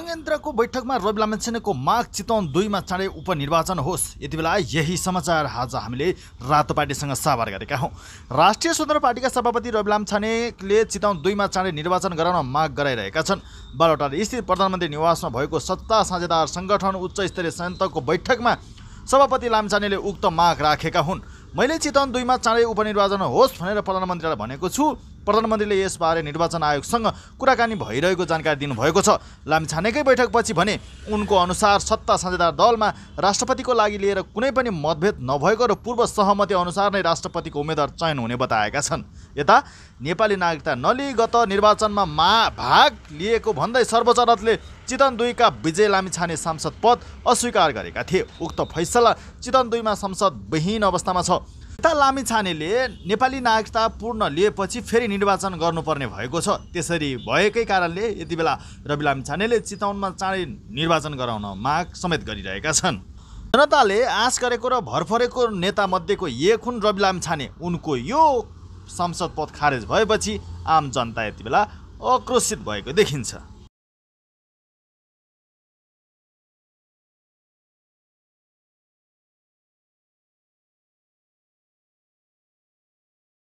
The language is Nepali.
संयन्त्रको बैठकमा रवि लामेछानेको माग चितवन दुईमा चाँडै उपनिर्वाचन होस् यति बेला यही समाचार आज हामीले रातो पार्टीसँग साभार गरेका हौँ राष्ट्रिय स्वतन्त्र पार्टीका सभापति रवि लामछानेले चितवन दुईमा चाँडै निर्वाचन गराउन माग गराइरहेका छन् बालवटार स्थित प्रधानमन्त्री निवासमा भएको सत्ता साझेदार सङ्गठन उच्च स्तरीय संयन्त्रको बैठकमा सभापति लामछानेले उक्त माग राखेका हुन् मैले चितवन दुईमा चाँडै उपनिर्वाचन होस् भनेर प्रधानमन्त्रीलाई भनेको छु प्रधानमन्त्रीले यसबारे निर्वाचन आयोगसँग कुराकानी भइरहेको जानकारी दिनुभएको छ लामिछानेकै बैठकपछि भने उनको अनुसार सत्ता साझेदार दलमा राष्ट्रपतिको लागि लिएर कुनै पनि मतभेद नभएको र पूर्व सहमति अनुसार नै राष्ट्रपतिको उम्मेद्वार चयन हुने बताएका छन् यता नेपाली नागरिकता नलिई गत निर्वाचनमा मा भाग लिएको भन्दै सर्वोच्च अदालतले चितन दुईका विजय लामिछाने सांसद पद अस्वीकार गरेका थिए उक्त फैसला चितन दुईमा संसद विहीन अवस्थामा छ उता लामी छानेले नेपाली नागरिकता पूर्ण लिएपछि फेरि निर्वाचन गर्नुपर्ने भएको छ त्यसरी भएकै कारणले यति बेला रवि लामी छानेले चितवनमा चाँडै निर्वाचन गराउन माग समेत गरिरहेका छन् जनताले आश गरेको र भरफरेको नेतामध्येको एक हुन् रवि लामी छाने उनको यो संसद पद खारेज भएपछि आम जनता यति बेला आक्रोशित भएको देखिन्छ